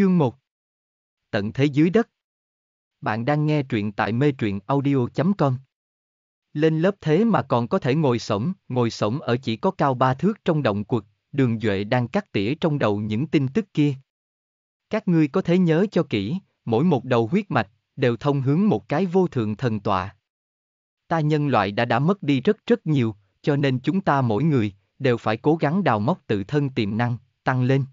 Chương 1 Tận thế dưới đất Bạn đang nghe truyện tại mê truyện audio.com Lên lớp thế mà còn có thể ngồi sổng, ngồi sổng ở chỉ có cao ba thước trong động quật, đường Duệ đang cắt tỉa trong đầu những tin tức kia. Các ngươi có thể nhớ cho kỹ, mỗi một đầu huyết mạch, đều thông hướng một cái vô thượng thần tọa. Ta nhân loại đã đã mất đi rất rất nhiều, cho nên chúng ta mỗi người, đều phải cố gắng đào móc tự thân tiềm năng, tăng lên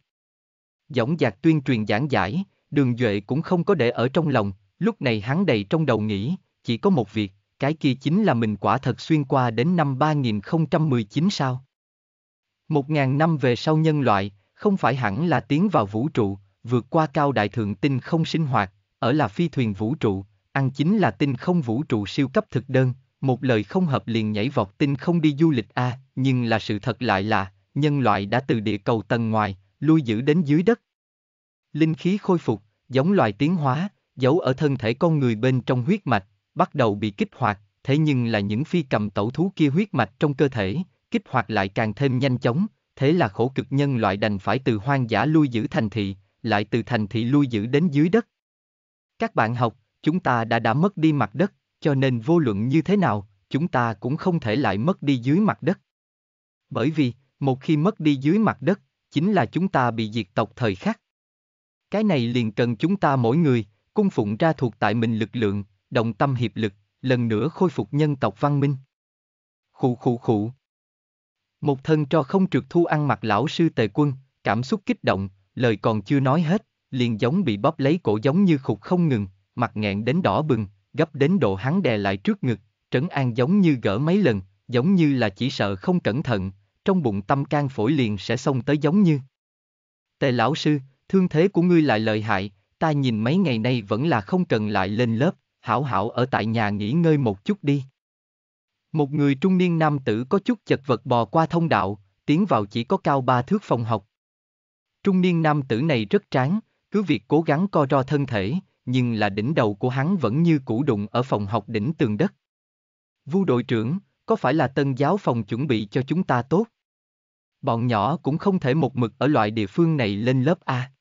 dõng giạc tuyên truyền giảng giải, đường Duệ cũng không có để ở trong lòng, lúc này hắn đầy trong đầu nghĩ, chỉ có một việc, cái kia chính là mình quả thật xuyên qua đến năm 3019 sao. Một ngàn năm về sau nhân loại, không phải hẳn là tiến vào vũ trụ, vượt qua cao đại thượng tinh không sinh hoạt, ở là phi thuyền vũ trụ, ăn chính là tinh không vũ trụ siêu cấp thực đơn, một lời không hợp liền nhảy vọt tinh không đi du lịch a, à, nhưng là sự thật lại là, nhân loại đã từ địa cầu tầng ngoài, lui giữ đến dưới đất. Linh khí khôi phục, giống loài tiến hóa, giấu ở thân thể con người bên trong huyết mạch, bắt đầu bị kích hoạt, thế nhưng là những phi cầm tẩu thú kia huyết mạch trong cơ thể, kích hoạt lại càng thêm nhanh chóng, thế là khổ cực nhân loại đành phải từ hoang dã lui giữ thành thị, lại từ thành thị lui giữ đến dưới đất. Các bạn học, chúng ta đã đã mất đi mặt đất, cho nên vô luận như thế nào, chúng ta cũng không thể lại mất đi dưới mặt đất. Bởi vì, một khi mất đi dưới mặt đất, chính là chúng ta bị diệt tộc thời khắc. Cái này liền cần chúng ta mỗi người, cung phụng ra thuộc tại mình lực lượng, động tâm hiệp lực, lần nữa khôi phục nhân tộc văn minh. Khụ khụ khụ. Một thân cho không trượt thu ăn mặc lão sư tề quân, cảm xúc kích động, lời còn chưa nói hết, liền giống bị bóp lấy cổ giống như khục không ngừng, mặt nghẹn đến đỏ bừng, gấp đến độ hắn đè lại trước ngực, trấn an giống như gỡ mấy lần, giống như là chỉ sợ không cẩn thận, trong bụng tâm can phổi liền sẽ xông tới giống như. Tề lão sư, thương thế của ngươi lại lợi hại, ta nhìn mấy ngày nay vẫn là không cần lại lên lớp, hảo hảo ở tại nhà nghỉ ngơi một chút đi. Một người trung niên nam tử có chút chật vật bò qua thông đạo, tiến vào chỉ có cao ba thước phòng học. Trung niên nam tử này rất tráng, cứ việc cố gắng co ro thân thể, nhưng là đỉnh đầu của hắn vẫn như cũ đụng ở phòng học đỉnh tường đất. Vu đội trưởng, có phải là tân giáo phòng chuẩn bị cho chúng ta tốt? Bọn nhỏ cũng không thể một mực ở loại địa phương này lên lớp A.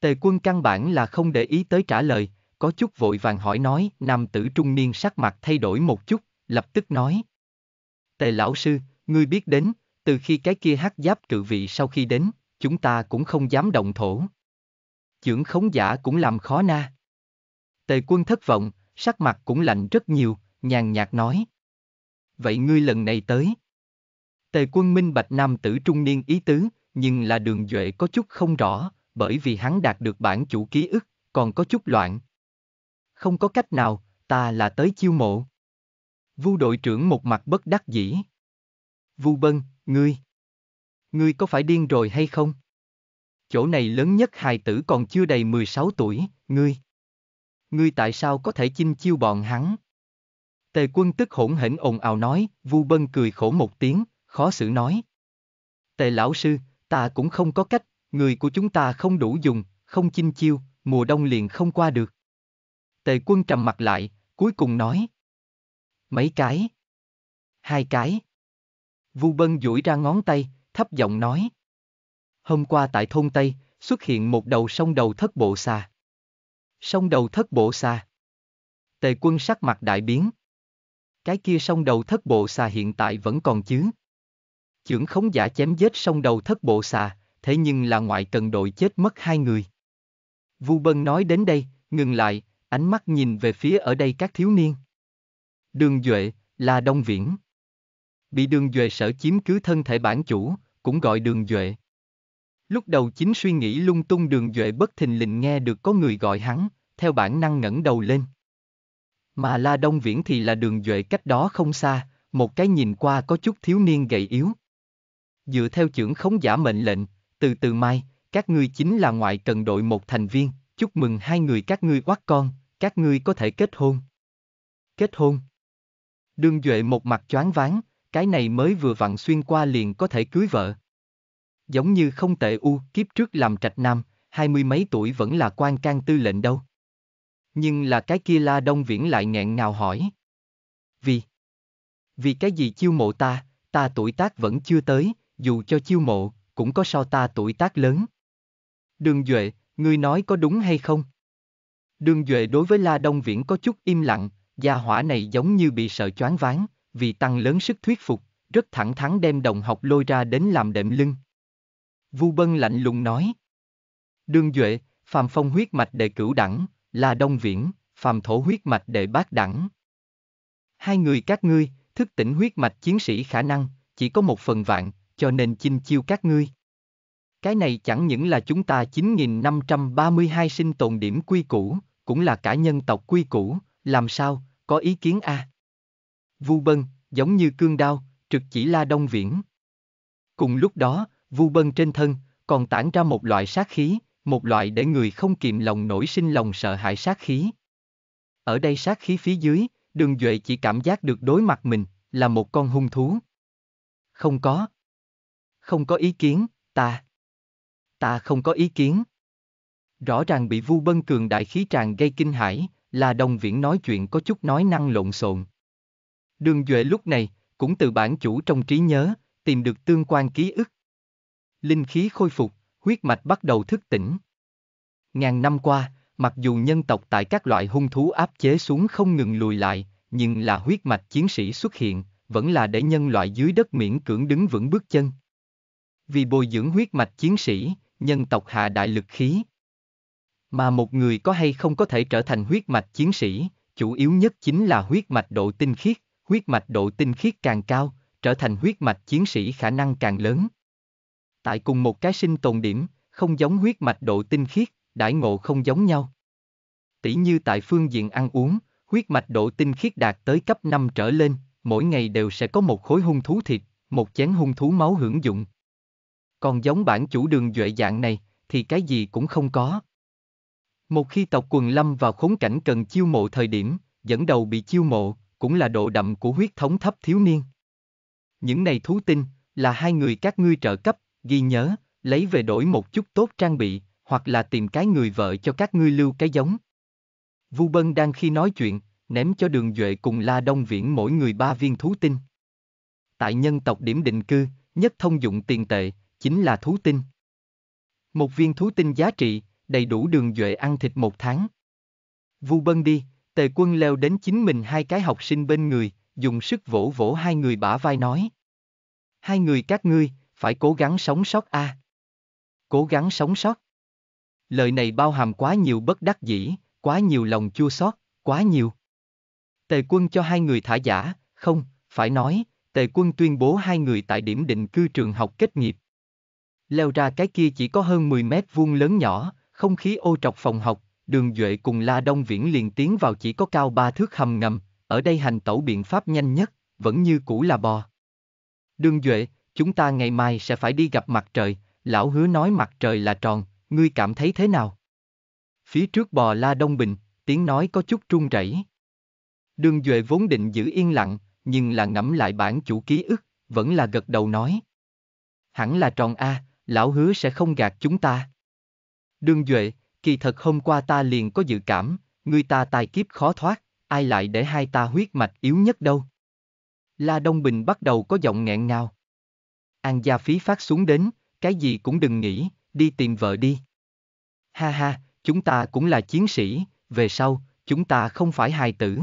Tề quân căn bản là không để ý tới trả lời, có chút vội vàng hỏi nói, nam tử trung niên sắc mặt thay đổi một chút, lập tức nói. Tề lão sư, ngươi biết đến, từ khi cái kia hát giáp cự vị sau khi đến, chúng ta cũng không dám động thổ. Chưởng khống giả cũng làm khó na. Tề quân thất vọng, sắc mặt cũng lạnh rất nhiều, nhàn nhạt nói. Vậy ngươi lần này tới, Tề quân minh bạch nam tử trung niên ý tứ, nhưng là đường Duệ có chút không rõ, bởi vì hắn đạt được bản chủ ký ức, còn có chút loạn. Không có cách nào, ta là tới chiêu mộ. Vu đội trưởng một mặt bất đắc dĩ. Vu bân, ngươi. Ngươi có phải điên rồi hay không? Chỗ này lớn nhất hài tử còn chưa đầy 16 tuổi, ngươi. Ngươi tại sao có thể chinh chiêu bọn hắn? Tề quân tức hỗn hển ồn ào nói, Vu bân cười khổ một tiếng, khó xử nói. Tề lão sư, ta cũng không có cách, người của chúng ta không đủ dùng, không chinh chiêu, mùa đông liền không qua được. Tề quân trầm mặt lại, cuối cùng nói. Mấy cái? Hai cái. Vu Bân duỗi ra ngón tay, thấp giọng nói. Hôm qua tại thôn Tây, xuất hiện một đầu sông đầu thất bộ xa. Sông đầu thất bộ xa. Tề quân sắc mặt đại biến. Cái kia sông đầu thất bộ xà hiện tại vẫn còn chứ chưởng khống giả chém giết xong đầu thất bộ xà, thế nhưng là ngoại cần đội chết mất hai người. Vu Bân nói đến đây, ngừng lại, ánh mắt nhìn về phía ở đây các thiếu niên. Đường Duệ, là Đông Viễn. Bị đường Duệ sở chiếm cứ thân thể bản chủ, cũng gọi đường Duệ. Lúc đầu chính suy nghĩ lung tung đường Duệ bất thình lình nghe được có người gọi hắn, theo bản năng ngẩng đầu lên. Mà La Đông Viễn thì là đường Duệ cách đó không xa, một cái nhìn qua có chút thiếu niên gầy yếu, dựa theo trưởng khống giả mệnh lệnh, từ từ mai, các ngươi chính là ngoại cần đội một thành viên, chúc mừng hai người các ngươi quát con, các ngươi có thể kết hôn. Kết hôn. Đương Duệ một mặt choáng váng, cái này mới vừa vặn xuyên qua liền có thể cưới vợ. Giống như không tệ u, kiếp trước làm trạch nam, hai mươi mấy tuổi vẫn là quan can tư lệnh đâu. Nhưng là cái kia la đông viễn lại nghẹn ngào hỏi. Vì? Vì cái gì chiêu mộ ta, ta tuổi tác vẫn chưa tới, dù cho chiêu mộ, cũng có so ta tuổi tác lớn. Đường Duệ, ngươi nói có đúng hay không? Đường Duệ đối với La Đông Viễn có chút im lặng, gia hỏa này giống như bị sợ choáng váng, vì tăng lớn sức thuyết phục, rất thẳng thắn đem đồng học lôi ra đến làm đệm lưng. Vu Bân lạnh lùng nói. Đường Duệ, phàm phong huyết mạch đệ cửu đẳng, La Đông Viễn, phàm thổ huyết mạch đệ bát đẳng. Hai người các ngươi, thức tỉnh huyết mạch chiến sĩ khả năng, chỉ có một phần vạn, cho nên chinh chiêu các ngươi. Cái này chẳng những là chúng ta 9.532 sinh tồn điểm quy củ, cũng là cả nhân tộc quy củ, làm sao, có ý kiến a à? Vu Bân, giống như cương đao, trực chỉ la đông viễn. Cùng lúc đó, Vu Bân trên thân, còn tản ra một loại sát khí, một loại để người không kiềm lòng nổi sinh lòng sợ hãi sát khí. Ở đây sát khí phía dưới, đường Duệ chỉ cảm giác được đối mặt mình, là một con hung thú. Không có, không có ý kiến, ta. Ta không có ý kiến. Rõ ràng bị Vu Bân cường đại khí tràn gây kinh hãi, là đồng viễn nói chuyện có chút nói năng lộn xộn. Đường Duệ lúc này, cũng từ bản chủ trong trí nhớ, tìm được tương quan ký ức. Linh khí khôi phục, huyết mạch bắt đầu thức tỉnh. Ngàn năm qua, mặc dù nhân tộc tại các loại hung thú áp chế xuống không ngừng lùi lại, nhưng là huyết mạch chiến sĩ xuất hiện, vẫn là để nhân loại dưới đất miễn cưỡng đứng vững bước chân vì bồi dưỡng huyết mạch chiến sĩ, nhân tộc hạ đại lực khí. Mà một người có hay không có thể trở thành huyết mạch chiến sĩ, chủ yếu nhất chính là huyết mạch độ tinh khiết, huyết mạch độ tinh khiết càng cao, trở thành huyết mạch chiến sĩ khả năng càng lớn. Tại cùng một cái sinh tồn điểm, không giống huyết mạch độ tinh khiết, đãi ngộ không giống nhau. Tỷ như tại phương diện ăn uống, huyết mạch độ tinh khiết đạt tới cấp 5 trở lên, mỗi ngày đều sẽ có một khối hung thú thịt, một chén hung thú máu hưởng dụng, còn giống bản chủ đường duệ dạng này, thì cái gì cũng không có. Một khi tộc quần lâm vào khốn cảnh cần chiêu mộ thời điểm, dẫn đầu bị chiêu mộ, cũng là độ đậm của huyết thống thấp thiếu niên. Những này thú tinh, là hai người các ngươi trợ cấp, ghi nhớ, lấy về đổi một chút tốt trang bị, hoặc là tìm cái người vợ cho các ngươi lưu cái giống. Vu Bân đang khi nói chuyện, ném cho đường Duệ cùng La Đông Viễn mỗi người ba viên thú tinh. Tại nhân tộc điểm định cư, nhất thông dụng tiền tệ, chính là thú tinh. Một viên thú tinh giá trị, đầy đủ đường duệ ăn thịt một tháng. Vu bân đi, tề quân leo đến chính mình hai cái học sinh bên người, dùng sức vỗ vỗ hai người bả vai nói. Hai người các ngươi, phải cố gắng sống sót a. À. Cố gắng sống sót. Lời này bao hàm quá nhiều bất đắc dĩ, quá nhiều lòng chua xót, quá nhiều. Tề quân cho hai người thả giả, không, phải nói, tề quân tuyên bố hai người tại điểm định cư trường học kết nghiệp. Leo ra cái kia chỉ có hơn 10 mét vuông lớn nhỏ, không khí ô trọc phòng học, đường Duệ cùng La Đông Viễn liền tiến vào chỉ có cao ba thước hầm ngầm, ở đây hành tẩu biện pháp nhanh nhất, vẫn như cũ là bò. Đường Duệ, chúng ta ngày mai sẽ phải đi gặp mặt trời, lão hứa nói mặt trời là tròn, ngươi cảm thấy thế nào? Phía trước bò La Đông Bình, tiếng nói có chút trung rẩy. Đường Duệ vốn định giữ yên lặng, nhưng là ngẫm lại bản chủ ký ức, vẫn là gật đầu nói. Hẳn là tròn A, lão hứa sẽ không gạt chúng ta. Đương Duệ, kỳ thật hôm qua ta liền có dự cảm, người ta tài kiếp khó thoát, ai lại để hai ta huyết mạch yếu nhất đâu. La Đông Bình bắt đầu có giọng nghẹn ngào. An gia phí phát xuống đến, cái gì cũng đừng nghĩ, đi tìm vợ đi. Ha ha, chúng ta cũng là chiến sĩ, về sau, chúng ta không phải hài tử.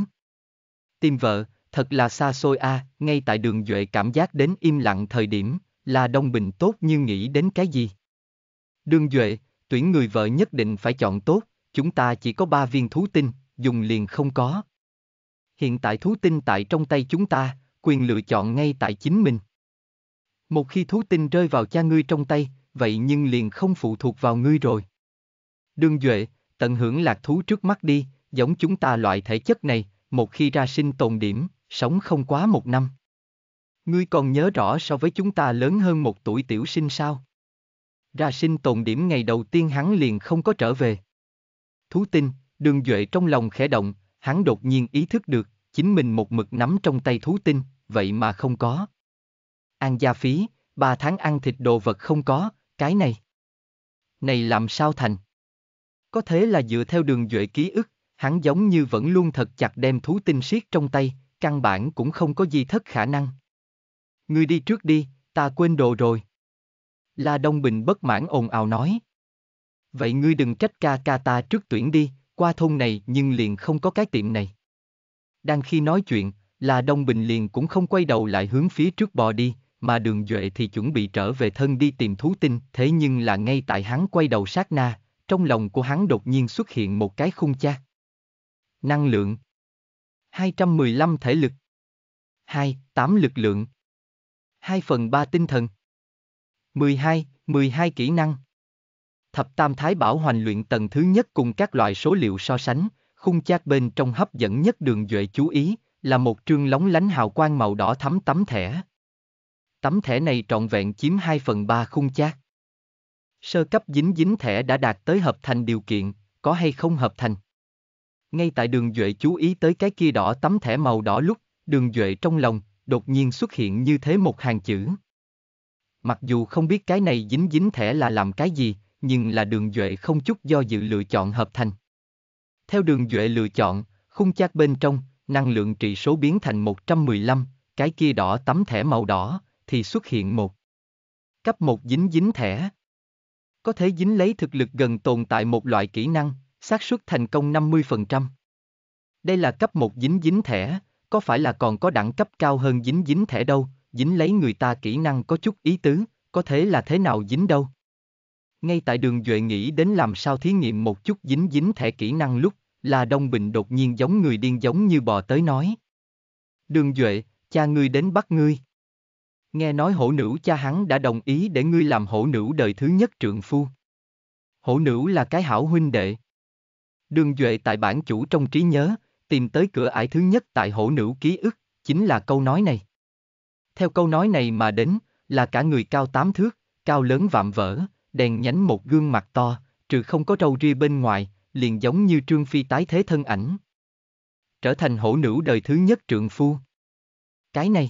Tìm vợ, thật là xa xôi a, à, ngay tại đường Duệ cảm giác đến im lặng thời điểm, là đồng bình tốt nhưng nghĩ đến cái gì? Đương Duệ, tuyển người vợ nhất định phải chọn tốt, chúng ta chỉ có ba viên thú tinh, dùng liền không có. Hiện tại thú tinh tại trong tay chúng ta, quyền lựa chọn ngay tại chính mình. Một khi thú tinh rơi vào cha ngươi trong tay, vậy nhưng liền không phụ thuộc vào ngươi rồi. Đương Duệ, tận hưởng lạc thú trước mắt đi, giống chúng ta loại thể chất này, một khi ra sinh tồn điểm, sống không quá một năm. Ngươi còn nhớ rõ so với chúng ta lớn hơn một tuổi tiểu sinh sao? Ra sinh tồn điểm ngày đầu tiên hắn liền không có trở về. Thú tinh, đường duệ trong lòng khẽ động, hắn đột nhiên ý thức được, chính mình một mực nắm trong tay thú tinh, vậy mà không có. Ăn gia phí, ba tháng ăn thịt đồ vật không có, cái này. Này làm sao thành? Có thế là dựa theo đường duệ ký ức, hắn giống như vẫn luôn thật chặt đem thú tinh siết trong tay, căn bản cũng không có gì thất khả năng. Ngươi đi trước đi, ta quên đồ rồi. La Đông Bình bất mãn ồn ào nói. Vậy ngươi đừng trách ca ca ta trước tuyển đi, qua thôn này nhưng liền không có cái tiệm này. Đang khi nói chuyện, La Đông Bình liền cũng không quay đầu lại hướng phía trước bò đi, mà đường Duệ thì chuẩn bị trở về thân đi tìm thú tinh, thế nhưng là ngay tại hắn quay đầu sát na, trong lòng của hắn đột nhiên xuất hiện một cái khung cha. Năng lượng 215 thể lực 2. 8 lực lượng 2 phần 3 tinh thần. 12, 12 kỹ năng. Thập Tam Thái Bảo Hoành luyện tầng thứ nhất cùng các loại số liệu so sánh, khung chát bên trong hấp dẫn nhất đường duệ chú ý, là một trương lóng lánh hào quang màu đỏ thắm tấm thẻ. Tấm thẻ này trọn vẹn chiếm 2 phần 3 khung chát, Sơ cấp dính dính thẻ đã đạt tới hợp thành điều kiện, có hay không hợp thành. Ngay tại đường Duệ chú ý tới cái kia đỏ tấm thẻ màu đỏ lúc, đường Duệ trong lòng, đột nhiên xuất hiện như thế một hàng chữ. Mặc dù không biết cái này dính dính thẻ là làm cái gì, nhưng là đường Duệ không chút do dự lựa chọn hợp thành. Theo đường Duệ lựa chọn, khung chát bên trong, năng lượng trị số biến thành 115, cái kia đỏ tấm thẻ màu đỏ, thì xuất hiện một. Cấp một dính dính thẻ. Có thể dính lấy thực lực gần tồn tại một loại kỹ năng, xác suất thành công 50%. Đây là cấp một dính dính thẻ, có phải là còn có đẳng cấp cao hơn dính dính thẻ đâu, dính lấy người ta kỹ năng có chút ý tứ, có thế là thế nào dính đâu. Ngay tại đường Duệ nghĩ đến làm sao thí nghiệm một chút dính dính thẻ kỹ năng lúc, là Đông Bình đột nhiên giống người điên giống như bò tới nói. Đường Duệ, cha ngươi đến bắt ngươi. Nghe nói hổ nữ cha hắn đã đồng ý để ngươi làm hổ nữ đời thứ nhất trượng phu. Hổ nữ là cái hảo huynh đệ. Đường Duệ tại bản chủ trong trí nhớ, tìm tới cửa ải thứ nhất tại hổ nữ ký ức, chính là câu nói này. Theo câu nói này mà đến, là cả người cao tám thước, cao lớn vạm vỡ, đèn nhánh một gương mặt to, trừ không có râu ria bên ngoài, liền giống như Trương Phi tái thế thân ảnh. Trở thành hổ nữ đời thứ nhất trượng phu. Cái này.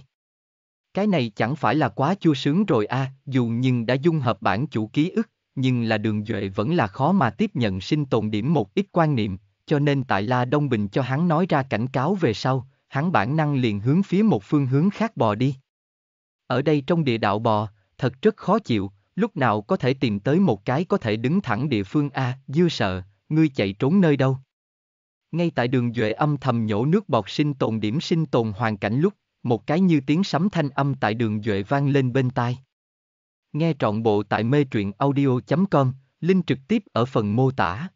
Cái này chẳng phải là quá chua sướng rồi a, à, dù nhưng đã dung hợp bản chủ ký ức, nhưng là đường Duệ vẫn là khó mà tiếp nhận sinh tồn điểm một ít quan niệm, cho nên tại La Đông Bình cho hắn nói ra cảnh cáo về sau, hắn bản năng liền hướng phía một phương hướng khác bò đi. Ở đây trong địa đạo bò, thật rất khó chịu, lúc nào có thể tìm tới một cái có thể đứng thẳng địa phương A, dưa sợ, ngươi chạy trốn nơi đâu. Ngay tại đường Duệ âm thầm nhổ nước bọt sinh tồn điểm sinh tồn hoàn cảnh lúc, một cái như tiếng sấm thanh âm tại đường Duệ vang lên bên tai. Nghe trọn bộ tại mê truyện audio.com, link trực tiếp ở phần mô tả.